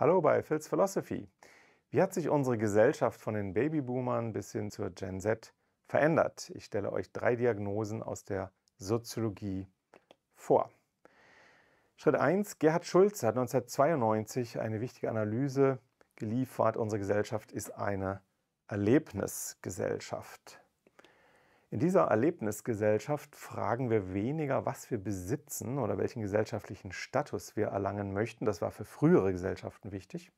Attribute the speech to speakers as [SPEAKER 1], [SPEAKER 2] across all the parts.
[SPEAKER 1] Hallo bei Phil's Philosophy. Wie hat sich unsere Gesellschaft von den Babyboomern bis hin zur Gen Z verändert? Ich stelle euch drei Diagnosen aus der Soziologie vor. Schritt 1. Gerhard Schulze hat 1992 eine wichtige Analyse geliefert. Unsere Gesellschaft ist eine Erlebnisgesellschaft. In dieser Erlebnisgesellschaft fragen wir weniger, was wir besitzen oder welchen gesellschaftlichen Status wir erlangen möchten. Das war für frühere Gesellschaften wichtig.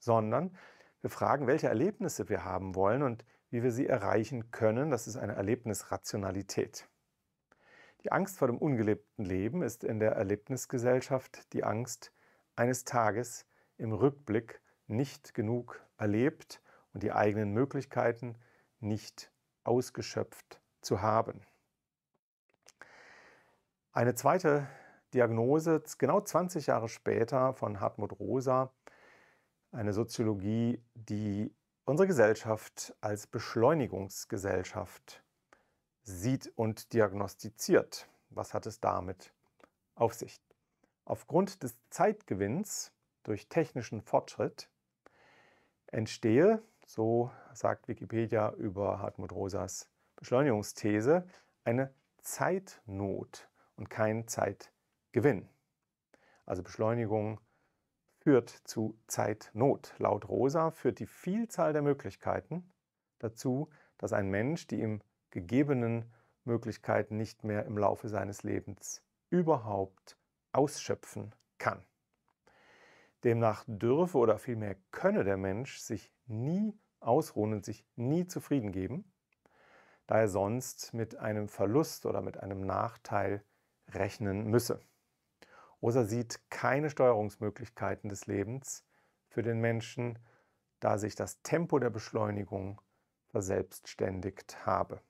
[SPEAKER 1] Sondern wir fragen, welche Erlebnisse wir haben wollen und wie wir sie erreichen können. Das ist eine Erlebnisrationalität. Die Angst vor dem ungelebten Leben ist in der Erlebnisgesellschaft die Angst, eines Tages im Rückblick nicht genug erlebt und die eigenen Möglichkeiten nicht ausgeschöpft zu haben. Eine zweite Diagnose, genau 20 Jahre später, von Hartmut Rosa, eine Soziologie, die unsere Gesellschaft als Beschleunigungsgesellschaft sieht und diagnostiziert. Was hat es damit auf sich? Aufgrund des Zeitgewinns durch technischen Fortschritt entstehe so sagt Wikipedia über Hartmut Rosas Beschleunigungsthese, eine Zeitnot und kein Zeitgewinn. Also Beschleunigung führt zu Zeitnot. Laut Rosa führt die Vielzahl der Möglichkeiten dazu, dass ein Mensch die ihm gegebenen Möglichkeiten nicht mehr im Laufe seines Lebens überhaupt ausschöpfen kann. Demnach dürfe oder vielmehr könne der Mensch sich nie ausruhen und sich nie zufrieden geben, da er sonst mit einem Verlust oder mit einem Nachteil rechnen müsse. Osa sieht keine Steuerungsmöglichkeiten des Lebens für den Menschen, da sich das Tempo der Beschleunigung verselbstständigt habe.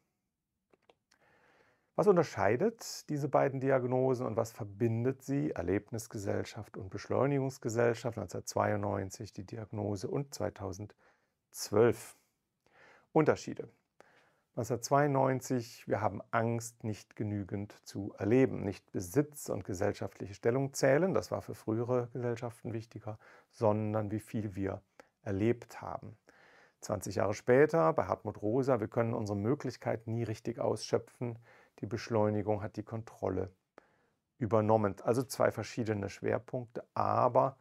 [SPEAKER 1] Was unterscheidet diese beiden Diagnosen und was verbindet sie? Erlebnisgesellschaft und Beschleunigungsgesellschaft 1992 die Diagnose und 2000 12 Unterschiede. 1992, wir haben Angst, nicht genügend zu erleben, nicht Besitz und gesellschaftliche Stellung zählen, das war für frühere Gesellschaften wichtiger, sondern wie viel wir erlebt haben. 20 Jahre später bei Hartmut Rosa, wir können unsere Möglichkeit nie richtig ausschöpfen, die Beschleunigung hat die Kontrolle übernommen. Also zwei verschiedene Schwerpunkte, aber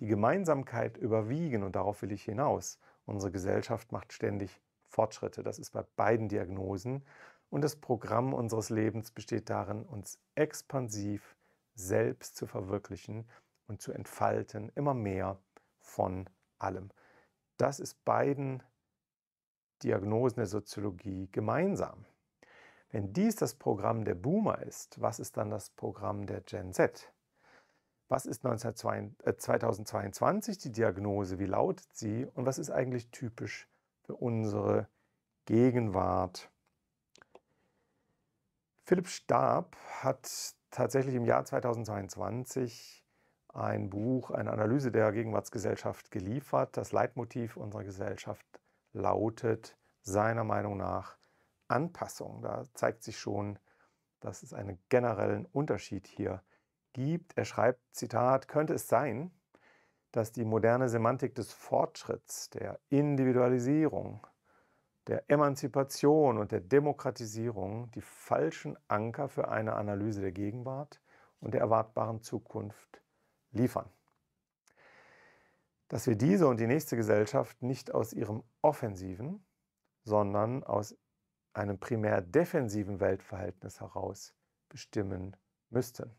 [SPEAKER 1] die Gemeinsamkeit überwiegen und darauf will ich hinaus. Unsere Gesellschaft macht ständig Fortschritte. Das ist bei beiden Diagnosen. Und das Programm unseres Lebens besteht darin, uns expansiv selbst zu verwirklichen und zu entfalten, immer mehr von allem. Das ist beiden Diagnosen der Soziologie gemeinsam. Wenn dies das Programm der Boomer ist, was ist dann das Programm der Gen Z? was ist 2022 äh, die Diagnose, wie lautet sie und was ist eigentlich typisch für unsere Gegenwart? Philipp Stab hat tatsächlich im Jahr 2022 ein Buch, eine Analyse der Gegenwartsgesellschaft geliefert. Das Leitmotiv unserer Gesellschaft lautet seiner Meinung nach Anpassung. Da zeigt sich schon, dass es einen generellen Unterschied hier gibt gibt. Er schreibt, Zitat, könnte es sein, dass die moderne Semantik des Fortschritts, der Individualisierung, der Emanzipation und der Demokratisierung die falschen Anker für eine Analyse der Gegenwart und der erwartbaren Zukunft liefern. Dass wir diese und die nächste Gesellschaft nicht aus ihrem offensiven, sondern aus einem primär defensiven Weltverhältnis heraus bestimmen müssten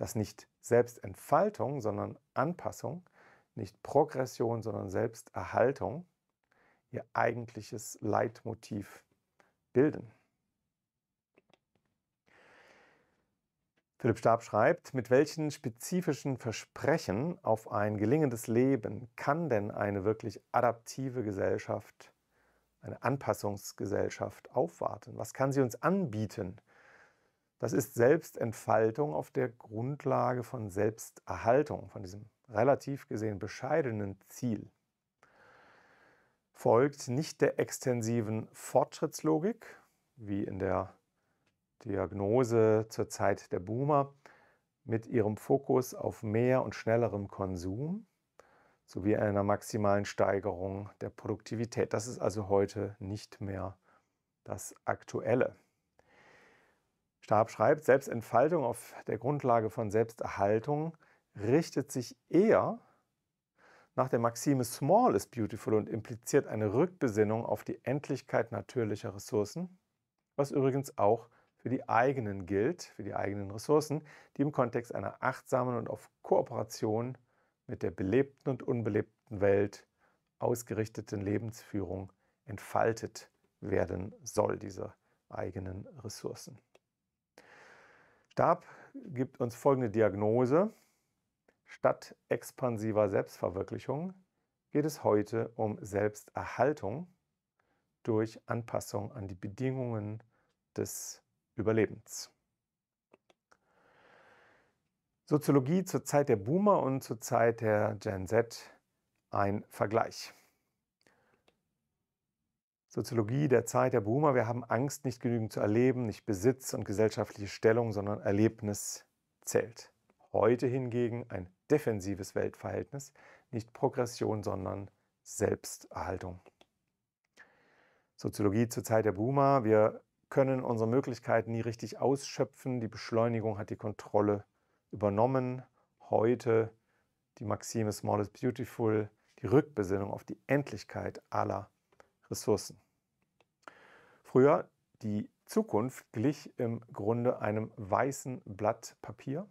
[SPEAKER 1] dass nicht Selbstentfaltung, sondern Anpassung, nicht Progression, sondern Selbsterhaltung ihr eigentliches Leitmotiv bilden. Philipp Stab schreibt, mit welchen spezifischen Versprechen auf ein gelingendes Leben kann denn eine wirklich adaptive Gesellschaft, eine Anpassungsgesellschaft aufwarten? Was kann sie uns anbieten, das ist Selbstentfaltung auf der Grundlage von Selbsterhaltung, von diesem relativ gesehen bescheidenen Ziel. Folgt nicht der extensiven Fortschrittslogik, wie in der Diagnose zur Zeit der Boomer, mit ihrem Fokus auf mehr und schnellerem Konsum sowie einer maximalen Steigerung der Produktivität. Das ist also heute nicht mehr das Aktuelle. Stab schreibt, Selbstentfaltung auf der Grundlage von Selbsterhaltung richtet sich eher nach der Maxime Small is beautiful und impliziert eine Rückbesinnung auf die Endlichkeit natürlicher Ressourcen, was übrigens auch für die eigenen gilt, für die eigenen Ressourcen, die im Kontext einer achtsamen und auf Kooperation mit der belebten und unbelebten Welt ausgerichteten Lebensführung entfaltet werden soll, diese eigenen Ressourcen. Stab gibt uns folgende Diagnose. Statt expansiver Selbstverwirklichung geht es heute um Selbsterhaltung durch Anpassung an die Bedingungen des Überlebens. Soziologie zur Zeit der Boomer und zur Zeit der Gen Z ein Vergleich. Soziologie der Zeit der Boomer. Wir haben Angst, nicht genügend zu erleben, nicht Besitz und gesellschaftliche Stellung, sondern Erlebnis zählt. Heute hingegen ein defensives Weltverhältnis, nicht Progression, sondern Selbsterhaltung. Soziologie zur Zeit der Boomer. Wir können unsere Möglichkeiten nie richtig ausschöpfen. Die Beschleunigung hat die Kontrolle übernommen. Heute die Maxime Small is Beautiful, die Rückbesinnung auf die Endlichkeit aller Ressourcen. Früher, die Zukunft glich im Grunde einem weißen Blatt Papier,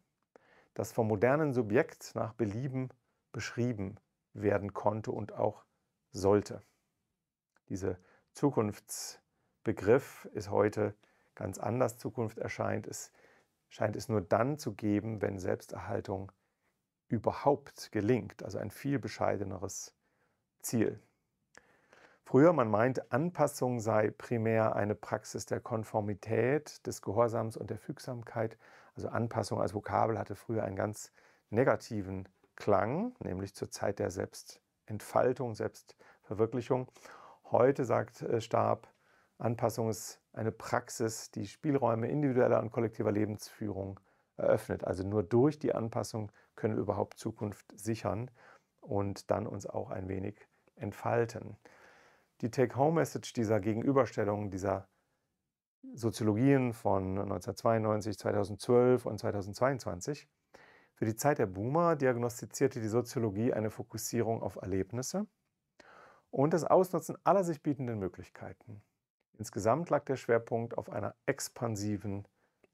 [SPEAKER 1] das vom modernen Subjekt nach Belieben beschrieben werden konnte und auch sollte. Dieser Zukunftsbegriff ist heute ganz anders. Zukunft erscheint es, scheint es nur dann zu geben, wenn Selbsterhaltung überhaupt gelingt, also ein viel bescheideneres Ziel. Früher, man meint, Anpassung sei primär eine Praxis der Konformität, des Gehorsams und der Fügsamkeit. Also Anpassung als Vokabel hatte früher einen ganz negativen Klang, nämlich zur Zeit der Selbstentfaltung, Selbstverwirklichung. Heute sagt äh, Stab, Anpassung ist eine Praxis, die Spielräume individueller und kollektiver Lebensführung eröffnet. Also nur durch die Anpassung können wir überhaupt Zukunft sichern und dann uns auch ein wenig entfalten die Take-Home-Message dieser Gegenüberstellung, dieser Soziologien von 1992, 2012 und 2022. Für die Zeit der Boomer diagnostizierte die Soziologie eine Fokussierung auf Erlebnisse und das Ausnutzen aller sich bietenden Möglichkeiten. Insgesamt lag der Schwerpunkt auf einer expansiven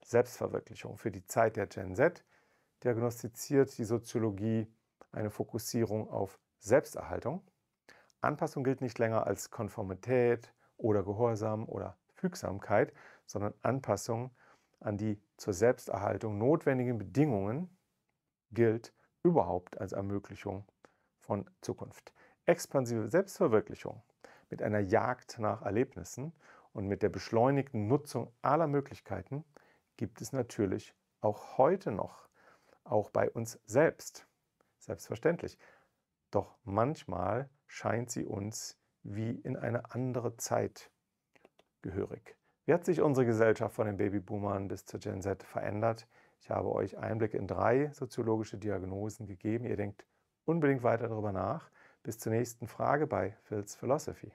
[SPEAKER 1] Selbstverwirklichung. Für die Zeit der Gen Z diagnostiziert die Soziologie eine Fokussierung auf Selbsterhaltung Anpassung gilt nicht länger als Konformität oder Gehorsam oder Fügsamkeit, sondern Anpassung an die zur Selbsterhaltung notwendigen Bedingungen gilt überhaupt als Ermöglichung von Zukunft. Expansive Selbstverwirklichung mit einer Jagd nach Erlebnissen und mit der beschleunigten Nutzung aller Möglichkeiten gibt es natürlich auch heute noch, auch bei uns selbst. Selbstverständlich. Doch manchmal scheint sie uns wie in eine andere Zeit gehörig. Wie hat sich unsere Gesellschaft von den Babyboomern bis zur Gen Z verändert? Ich habe euch Einblick in drei soziologische Diagnosen gegeben. Ihr denkt unbedingt weiter darüber nach. Bis zur nächsten Frage bei Phil's Philosophy.